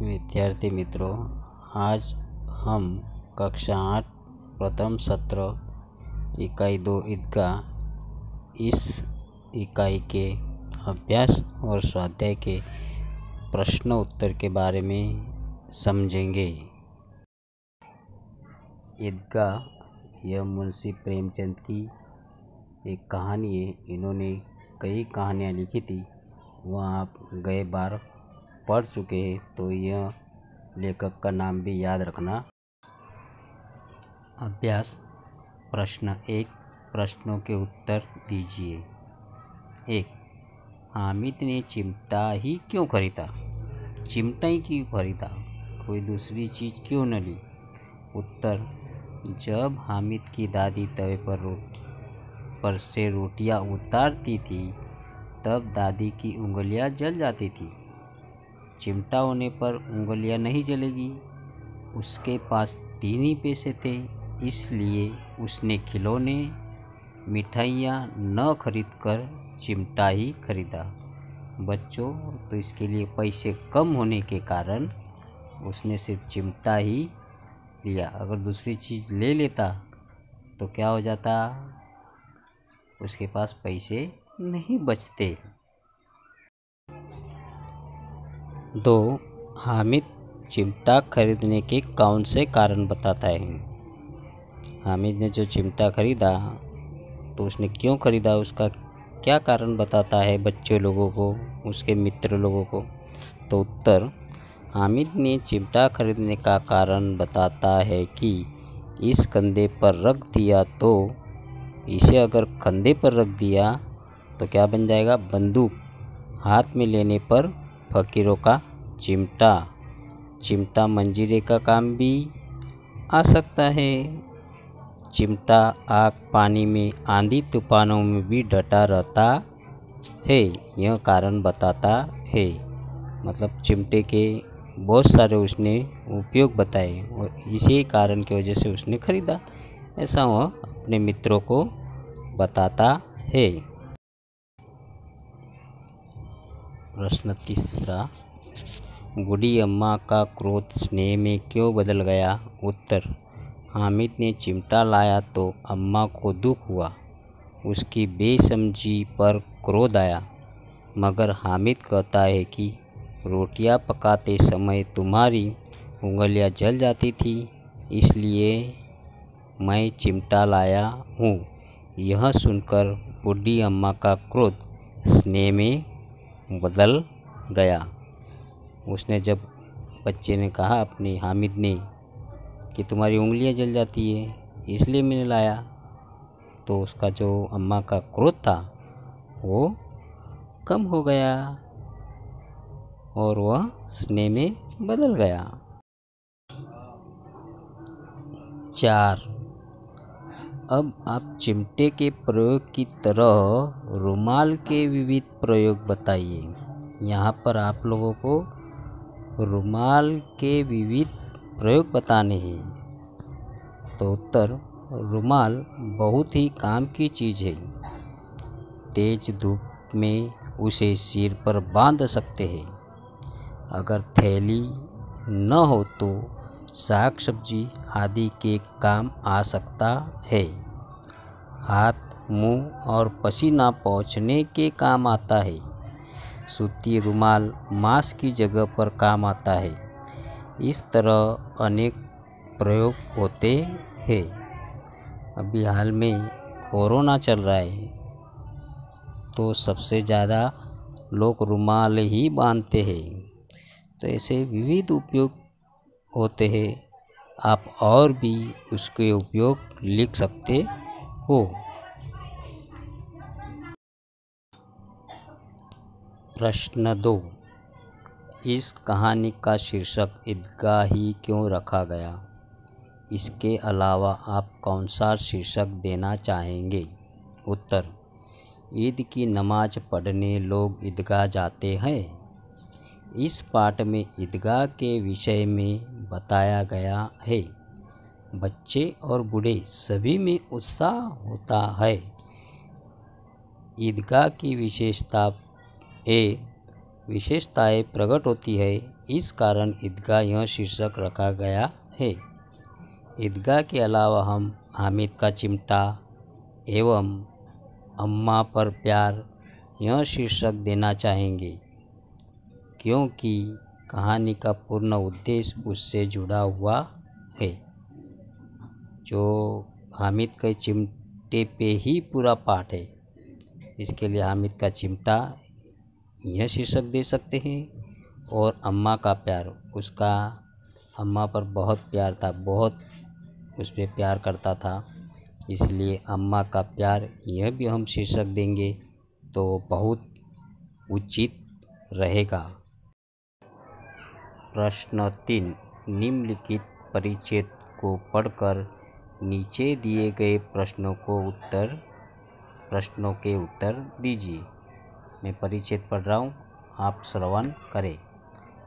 विद्यार्थी मित्रों आज हम कक्षा आठ प्रथम सत्र इकाई दो ईदगाह इस इकाई के अभ्यास और स्वाध्याय के प्रश्न उत्तर के बारे में समझेंगे ईदगाह यह मुंशी प्रेमचंद की एक कहानी है इन्होंने कई कहानियाँ लिखी थी वह आप गए बार पढ़ चुके हैं तो यह लेखक का नाम भी याद रखना अभ्यास प्रश्न एक प्रश्नों के उत्तर दीजिए एक हामिद ने चिमटा ही क्यों खरीदा चिमटा ही क्यों खरीदा कोई दूसरी चीज़ क्यों न ली उत्तर जब हामिद की दादी तवे पर रोटी पर से रोटियां उतारती थी तब दादी की उंगलियां जल जाती थी चिमटा होने पर उंगलियां नहीं जलेगी उसके पास तीन ही पैसे थे इसलिए उसने खिलौने मिठाइयाँ न खरीद कर चिमटा ही खरीदा बच्चों तो इसके लिए पैसे कम होने के कारण उसने सिर्फ चिमटा ही लिया अगर दूसरी चीज़ ले लेता तो क्या हो जाता उसके पास पैसे नहीं बचते दो हामिद चिमटा खरीदने के कौन से कारण बताता है हामिद ने जो चिमटा खरीदा तो उसने क्यों खरीदा उसका क्या कारण बताता है बच्चे लोगों को उसके मित्र लोगों को तो उत्तर हामिद ने चिमटा खरीदने का कारण बताता है कि इस कंधे पर रख दिया तो इसे अगर कंधे पर रख दिया तो क्या बन जाएगा बंदूक हाथ में लेने पर फकीरों का चिमटा चिमटा मंजीरे का काम भी आ सकता है चिमटा आग पानी में आंधी तूफानों में भी डटा रहता है यह कारण बताता है मतलब चिमटे के बहुत सारे उसने उपयोग बताए और इसी कारण की वजह से उसने खरीदा ऐसा वह अपने मित्रों को बताता है प्रश्न तीसरा बूढ़ी अम्मा का क्रोध स्नेह में क्यों बदल गया उत्तर हामिद ने चिमटा लाया तो अम्मा को दुख हुआ उसकी बेसमझी पर क्रोध आया मगर हामिद कहता है कि रोटियां पकाते समय तुम्हारी उंगलियां जल जाती थी इसलिए मैं चिमटा लाया हूँ यह सुनकर बूढ़ी अम्मा का क्रोध स्नेह में बदल गया उसने जब बच्चे ने कहा अपने हामिद ने कि तुम्हारी उंगलियां जल जाती है इसलिए मैंने लाया तो उसका जो अम्मा का क्रोध था वो कम हो गया और वह स्नेह में बदल गया चार अब आप चिमटे के प्रयोग की तरह रुमाल के विविध प्रयोग बताइए यहाँ पर आप लोगों को रुमाल के विविध प्रयोग बताने हैं तो उत्तर रुमाल बहुत ही काम की चीज़ है तेज धूप में उसे सिर पर बांध सकते हैं अगर थैली न हो तो साग सब्जी आदि के काम आ सकता है हाथ मुंह और पसीना पहुँचने के काम आता है सूती रुमाल मांस की जगह पर काम आता है इस तरह अनेक प्रयोग होते हैं अभी हाल में कोरोना चल रहा है तो सबसे ज़्यादा लोग रुमाल ही बांधते हैं तो ऐसे विविध उपयोग होते हैं आप और भी उसके उपयोग लिख सकते हो प्रश्न दो इस कहानी का शीर्षक ईदगाह ही क्यों रखा गया इसके अलावा आप कौन सा शीर्षक देना चाहेंगे उत्तर ईद की नमाज पढ़ने लोग ईदगाह जाते हैं इस पाठ में ईदगाह के विषय में बताया गया है बच्चे और बूढ़े सभी में उत्साह होता है ईदगाह की विशेषता ए विशेषताएं प्रकट होती है इस कारण ईदगाह यह शीर्षक रखा गया है ईदगाह के अलावा हम हामिद का चिमटा एवं अम्मा पर प्यार यह शीर्षक देना चाहेंगे क्योंकि कहानी का पूर्ण उद्देश्य उससे जुड़ा हुआ है जो हामिद के चिमटे पे ही पूरा पाठ है इसके लिए हामिद का चिमटा यह शीर्षक दे सकते हैं और अम्मा का प्यार उसका अम्मा पर बहुत प्यार था बहुत उस पर प्यार करता था इसलिए अम्मा का प्यार यह भी हम शीर्षक देंगे तो बहुत उचित रहेगा प्रश्न तीन निम्नलिखित परिच्छेद को पढ़कर नीचे दिए गए प्रश्नों को उत्तर प्रश्नों के उत्तर दीजिए मैं परिचित पढ़ रहा हूँ आप श्रवण करें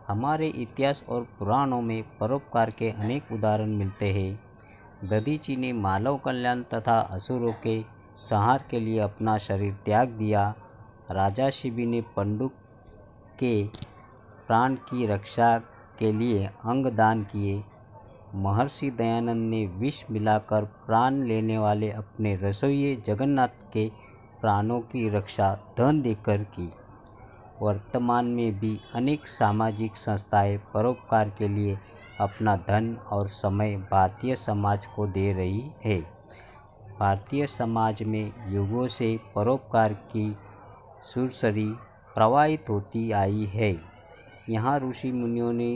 हमारे इतिहास और पुराणों में परोपकार के अनेक उदाहरण मिलते हैं दधीची ने मानव कल्याण तथा असुरों के संहार के लिए अपना शरीर त्याग दिया राजा शिवि ने पंडुक के प्राण की रक्षा के लिए अंग दान किए महर्षि दयानंद ने विष मिलाकर प्राण लेने वाले अपने रसोई जगन्नाथ के प्राणों की रक्षा धन देकर की वर्तमान में भी अनेक सामाजिक संस्थाएं परोपकार के लिए अपना धन और समय भारतीय समाज को दे रही है भारतीय समाज में युगों से परोपकार की सुरसरी प्रवाहित होती आई है यहाँ ऋषि मुनियों ने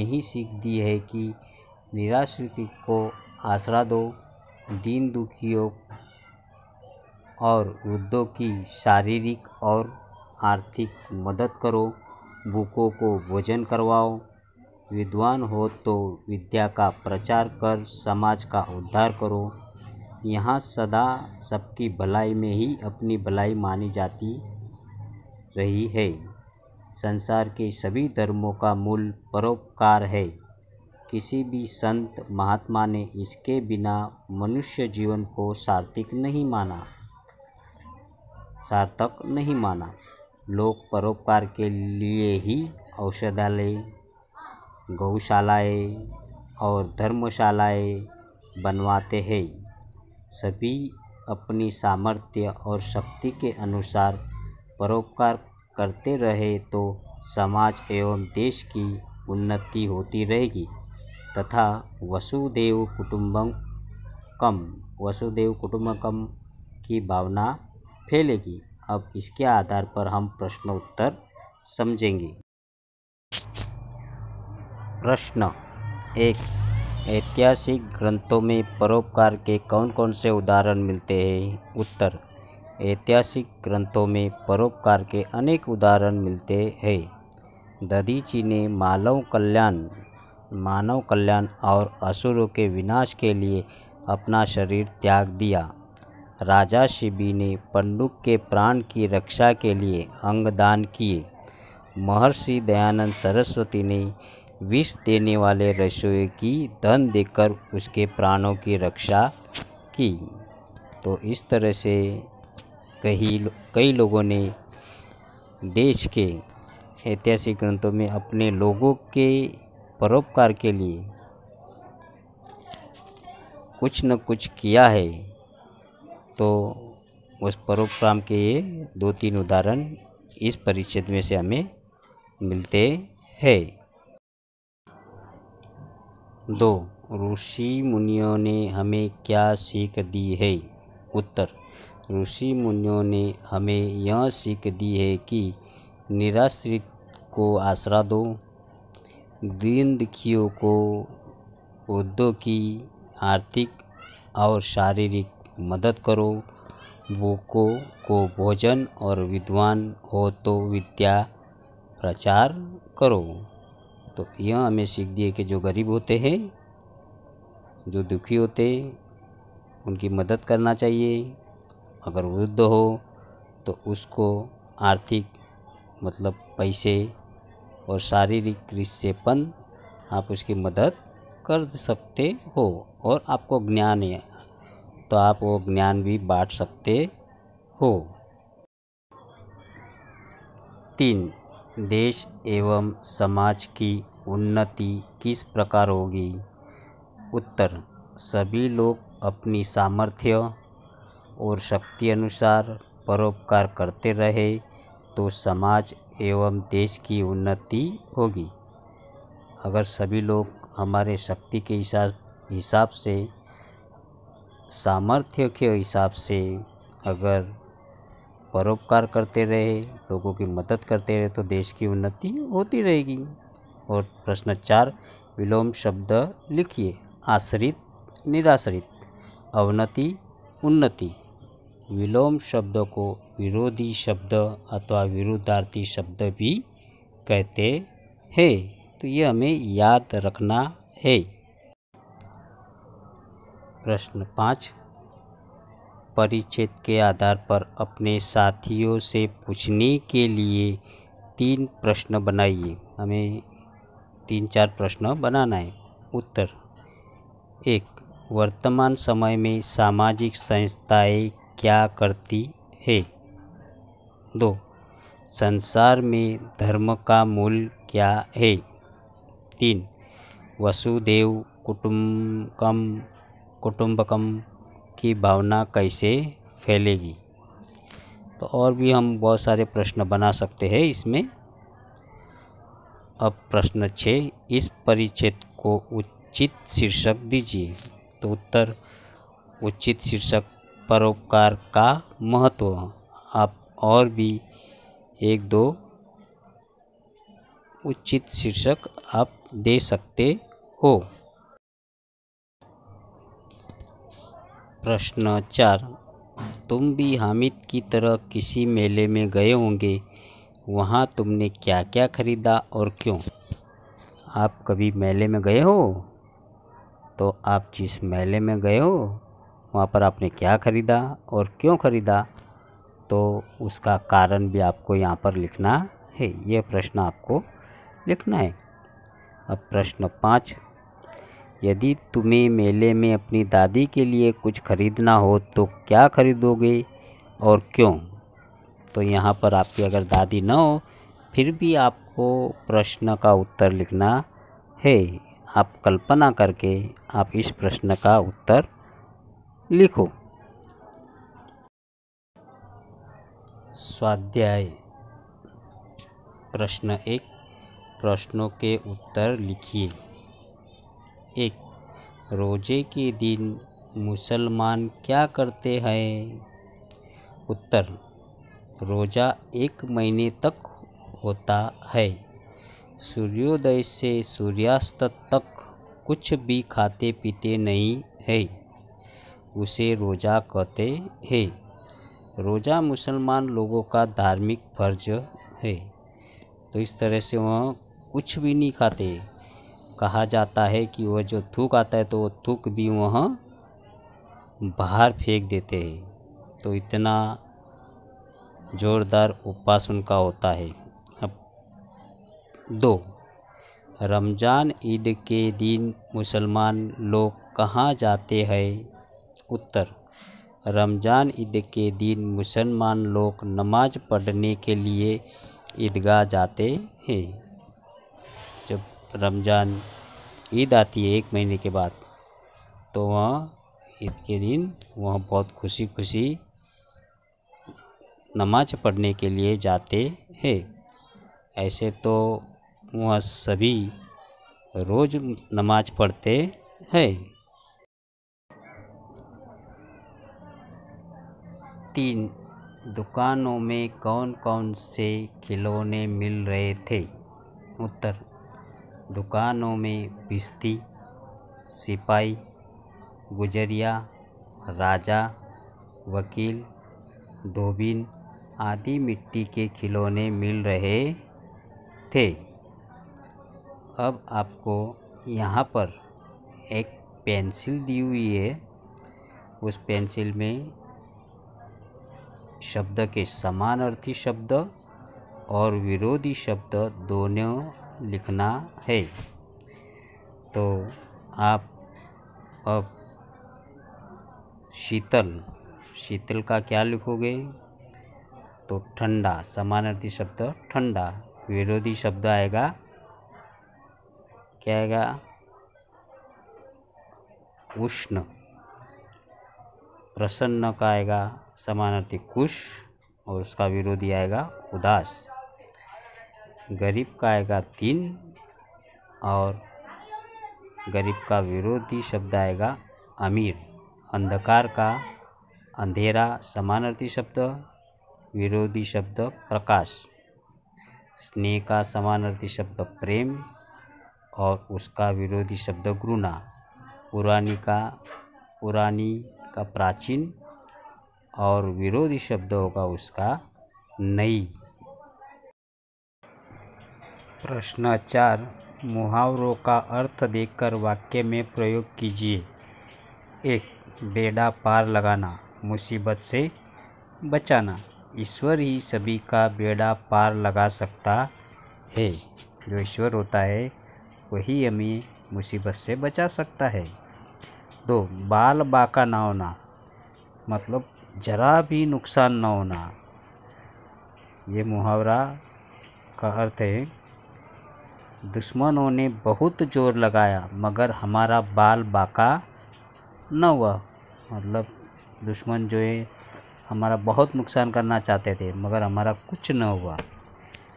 यही सीख दी है कि निराश्रित को आसरा दो दीन दुखियों और वृद्धों की शारीरिक और आर्थिक मदद करो भूखों को भोजन करवाओ विद्वान हो तो विद्या का प्रचार कर समाज का उद्धार करो यहाँ सदा सबकी भलाई में ही अपनी भलाई मानी जाती रही है संसार के सभी धर्मों का मूल परोपकार है किसी भी संत महात्मा ने इसके बिना मनुष्य जीवन को सार्थक नहीं माना सार्थक नहीं माना लोग परोपकार के लिए ही औषधालय गौशालाएँ और धर्मशालाएँ बनवाते हैं सभी अपनी सामर्थ्य और शक्ति के अनुसार परोपकार करते रहे तो समाज एवं देश की उन्नति होती रहेगी तथा वसुदेव कुटुंबकम वसुदेव कुटुंबकम की भावना फैलेगी अब इसके आधार पर हम प्रश्नोत्तर समझेंगे प्रश्न एक ऐतिहासिक ग्रंथों में परोपकार के कौन कौन से उदाहरण मिलते हैं उत्तर ऐतिहासिक ग्रंथों में परोपकार के अनेक उदाहरण मिलते हैं दधीची ने मानव कल्याण मानव कल्याण और असुरों के विनाश के लिए अपना शरीर त्याग दिया राजा शिबी ने पंडुक के प्राण की रक्षा के लिए अंगदान किए महर्षि दयानंद सरस्वती ने विष देने वाले रसोई की धन देकर उसके प्राणों की रक्षा की तो इस तरह से कई कई लोगों ने देश के ऐतिहासिक ग्रंथों में अपने लोगों के परोपकार के लिए कुछ न कुछ किया है तो उस परोपराम के ये दो तीन उदाहरण इस परिच्छेद में से हमें मिलते हैं दो ऋषि मुनियों ने हमें क्या सीख दी है उत्तर ऋषि मुनियों ने हमें यह सीख दी है कि निराश्रित को आसरा दो दीन दुखियों को उद्योग की आर्थिक और शारीरिक मदद करो भूखों को भोजन और विद्वान हो तो विद्या प्रचार करो तो यह हमें सीख दिए कि जो गरीब होते हैं जो दुखी होते उनकी मदद करना चाहिए अगर वृद्ध हो तो उसको आर्थिक मतलब पैसे और शारीरिक रिश्तेपन आप उसकी मदद कर सकते हो और आपको ज्ञान है तो आप वो ज्ञान भी बांट सकते हो तीन देश एवं समाज की उन्नति किस प्रकार होगी उत्तर सभी लोग अपनी सामर्थ्य और शक्ति अनुसार परोपकार करते रहे तो समाज एवं देश की उन्नति होगी अगर सभी लोग हमारे शक्ति के हिसाब हिसाब से सामर्थ्य के हिसाब से अगर परोपकार करते रहे लोगों की मदद करते रहे तो देश की उन्नति होती रहेगी और प्रश्न चार विलोम शब्द लिखिए आश्रित निराश्रित अवनति उन्नति विलोम शब्द को विरोधी शब्द अथवा विरुद्धार्थी शब्द भी कहते हैं तो ये हमें याद रखना है प्रश्न पाँच परिच्छेद के आधार पर अपने साथियों से पूछने के लिए तीन प्रश्न बनाइए हमें तीन चार प्रश्न बनाना है उत्तर एक वर्तमान समय में सामाजिक संस्थाएं क्या करती है दो संसार में धर्म का मूल क्या है तीन वसुदेव कुटुम्बकम कुटुम्बकम की भावना कैसे फैलेगी तो और भी हम बहुत सारे प्रश्न बना सकते हैं इसमें अब प्रश्न छः इस परिच्छेद को उचित शीर्षक दीजिए तो उत्तर उचित शीर्षक परोपकार का महत्व आप और भी एक दो उचित शीर्षक आप दे सकते हो प्रश्न चार तुम भी हामिद की तरह किसी मेले में गए होंगे वहाँ तुमने क्या क्या ख़रीदा और क्यों आप कभी मेले में गए हो तो आप जिस मेले में गए हो वहाँ पर आपने क्या ख़रीदा और क्यों ख़रीदा तो उसका कारण भी आपको यहाँ पर लिखना है यह प्रश्न आपको लिखना है अब प्रश्न पाँच यदि तुम्हें मेले में अपनी दादी के लिए कुछ खरीदना हो तो क्या खरीदोगे और क्यों तो यहाँ पर आपकी अगर दादी ना हो फिर भी आपको प्रश्न का उत्तर लिखना है आप कल्पना करके आप इस प्रश्न का उत्तर लिखो स्वाध्याय प्रश्न एक प्रश्नों के उत्तर लिखिए एक रोज़े के दिन मुसलमान क्या करते हैं उत्तर रोज़ा एक महीने तक होता है सूर्योदय से सूर्यास्त तक कुछ भी खाते पीते नहीं है उसे रोज़ा कहते हैं रोज़ा मुसलमान लोगों का धार्मिक फर्ज है तो इस तरह से वह कुछ भी नहीं खाते कहा जाता है कि वह जो थूक आता है तो वो थूक भी वहाँ बाहर फेंक देते हैं तो इतना ज़ोरदार उपवास उनका होता है अब दो रमज़ान ईद के दिन मुसलमान लोग कहाँ जाते हैं उत्तर रमज़ान ईद के दिन मुसलमान लोग नमाज पढ़ने के लिए ईदगाह जाते हैं रमज़ान ईद आती है एक महीने के बाद तो वहाँ ईद के दिन वह बहुत खुशी खुशी नमाज पढ़ने के लिए जाते हैं ऐसे तो वह सभी रोज़ नमाज पढ़ते हैं तीन दुकानों में कौन कौन से खिलौने मिल रहे थे उत्तर दुकानों में बिस्ती सिपाही गुजरिया राजा वकील दोबिन आदि मिट्टी के खिलौने मिल रहे थे अब आपको यहाँ पर एक पेंसिल दी हुई है उस पेंसिल में शब्द के समानार्थी शब्द और विरोधी शब्द दोनों लिखना है तो आप अब शीतल शीतल का क्या लिखोगे तो ठंडा समानार्थी शब्द ठंडा विरोधी शब्द आएगा क्या आएगा उष्ण प्रसन्न का आएगा समानार्थी कुश और उसका विरोधी आएगा उदास गरीब का आएगा तीन और गरीब का विरोधी शब्द आएगा अमीर अंधकार का अंधेरा समानार्थी शब्द विरोधी शब्द प्रकाश स्नेह का समानार्थी शब्द प्रेम और उसका विरोधी शब्द घृणा पुरानी का पुरानी का प्राचीन और विरोधी शब्द होगा उसका नई प्रश्न चार मुहावरों का अर्थ देखकर वाक्य में प्रयोग कीजिए एक बेड़ा पार लगाना मुसीबत से बचाना ईश्वर ही सभी का बेड़ा पार लगा सकता है जो ईश्वर होता है वही हमें मुसीबत से बचा सकता है दो बाल बाका ना होना मतलब ज़रा भी नुकसान ना होना ये मुहावरा का अर्थ है दुश्मनों ने बहुत ज़ोर लगाया मगर हमारा बाल बाका न हुआ मतलब दुश्मन जो है हमारा बहुत नुकसान करना चाहते थे मगर हमारा कुछ न हुआ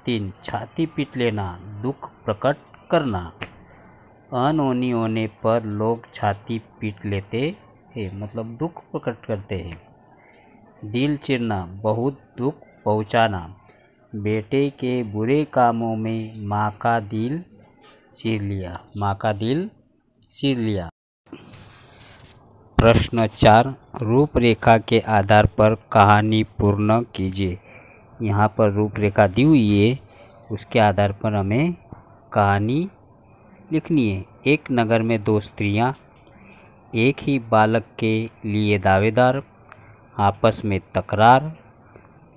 तीन छाती पीट लेना दुख प्रकट करना अनहोनी होने पर लोग छाती पीट लेते हैं मतलब दुख प्रकट करते हैं दिल चिरना बहुत दुख पहुंचाना बेटे के बुरे कामों में माँ का दिल चीर लिया माँ का दिल चीर लिया प्रश्न चार रूपरेखा के आधार पर कहानी पूर्ण कीजिए यहाँ पर रूपरेखा दी हुई है उसके आधार पर हमें कहानी लिखनी है एक नगर में दो स्त्रियाँ एक ही बालक के लिए दावेदार आपस में तकरार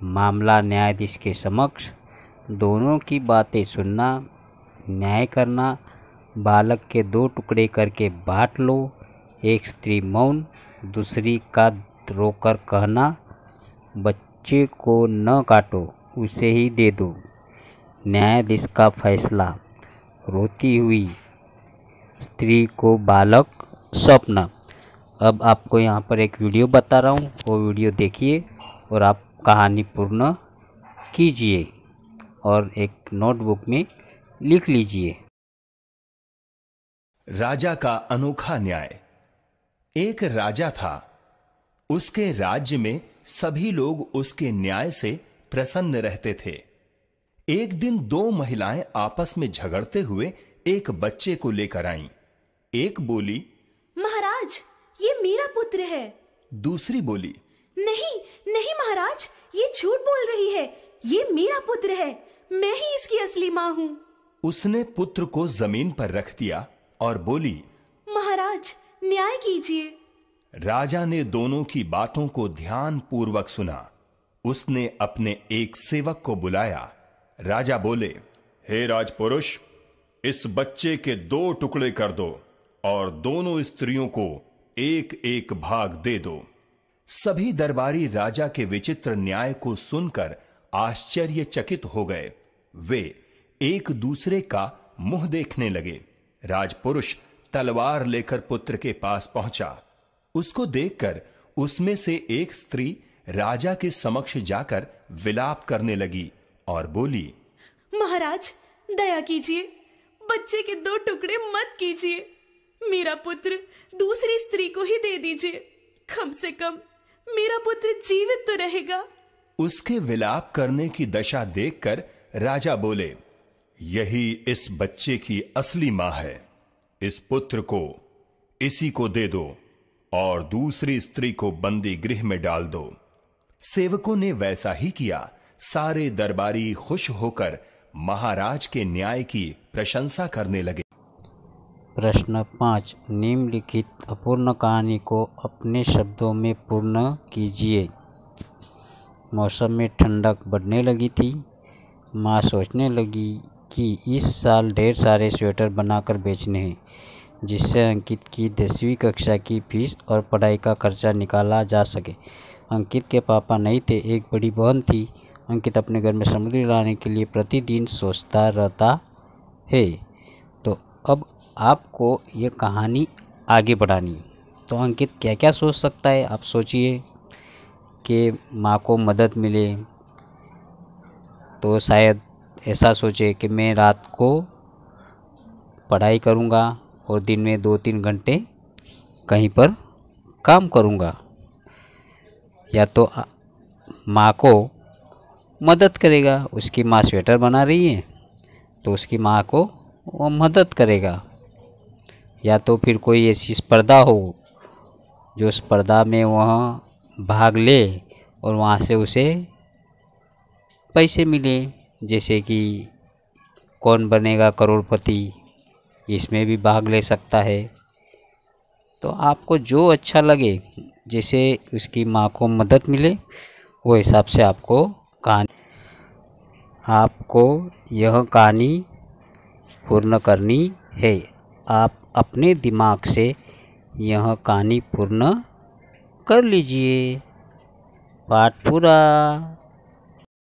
मामला न्यायाधीश के समक्ष दोनों की बातें सुनना न्याय करना बालक के दो टुकड़े करके बांट लो एक स्त्री मौन दूसरी का रोकर कहना बच्चे को न काटो उसे ही दे दो न्यायाधीश का फैसला रोती हुई स्त्री को बालक स्वप्न अब आपको यहाँ पर एक वीडियो बता रहा हूँ वो वीडियो देखिए और आप कहानी पूर्ण कीजिए और एक नोटबुक में लिख लीजिए राजा का अनोखा न्याय एक राजा था उसके राज्य में सभी लोग उसके न्याय से प्रसन्न रहते थे एक दिन दो महिलाएं आपस में झगड़ते हुए एक बच्चे को लेकर आईं। एक बोली महाराज ये मेरा पुत्र है दूसरी बोली नहीं नहीं महाराज ये झूठ बोल रही है ये मेरा पुत्र है मैं ही इसकी असली माँ हूँ उसने पुत्र को जमीन पर रख दिया और बोली महाराज न्याय कीजिए राजा ने दोनों की बातों को ध्यान पूर्वक सुना उसने अपने एक सेवक को बुलाया राजा बोले हे राजपुरुष इस बच्चे के दो टुकड़े कर दो और दोनों स्त्रियों को एक एक भाग दे दो सभी दरबारी राजा के विचित्र न्याय को सुनकर आश्चर्यचकित हो गए वे एक दूसरे का मुंह देखने लगे राजपुरुष तलवार लेकर पुत्र के पास पहुंचा उसको देखकर उसमें से एक स्त्री राजा के समक्ष जाकर विलाप करने लगी और बोली महाराज दया कीजिए बच्चे के दो टुकड़े मत कीजिए मेरा पुत्र दूसरी स्त्री को ही दे दीजिए कम से कम मेरा पुत्र जीवित तो रहेगा उसके विलाप करने की दशा देखकर राजा बोले यही इस बच्चे की असली मां है इस पुत्र को इसी को दे दो और दूसरी स्त्री को बंदी गृह में डाल दो सेवकों ने वैसा ही किया सारे दरबारी खुश होकर महाराज के न्याय की प्रशंसा करने लगे प्रश्न पाँच निम्नलिखित अपूर्ण कहानी को अपने शब्दों में पूर्ण कीजिए मौसम में ठंडक बढ़ने लगी थी माँ सोचने लगी कि इस साल ढेर सारे स्वेटर बनाकर बेचने हैं जिससे अंकित की दसवीं कक्षा की फीस और पढ़ाई का खर्चा निकाला जा सके अंकित के पापा नहीं थे एक बड़ी बहन थी अंकित अपने घर में समुद्री लाने के लिए प्रतिदिन सोचता रहता है अब आपको ये कहानी आगे बढ़ानी तो अंकित क्या क्या सोच सकता है आप सोचिए कि माँ को मदद मिले तो शायद ऐसा सोचे कि मैं रात को पढ़ाई करूँगा और दिन में दो तीन घंटे कहीं पर काम करूँगा या तो माँ को मदद करेगा उसकी माँ स्वेटर बना रही है तो उसकी माँ को वो मदद करेगा या तो फिर कोई ऐसी स्पर्धा हो जो स्पर्धा में वह भाग ले और वहाँ से उसे पैसे मिले जैसे कि कौन बनेगा करोड़पति इसमें भी भाग ले सकता है तो आपको जो अच्छा लगे जैसे उसकी माँ को मदद मिले वो हिसाब से आपको कहानी आपको यह कहानी पूर्ण करनी है आप अपने दिमाग से यह कहानी पूर्ण कर लीजिए पाठ पूरा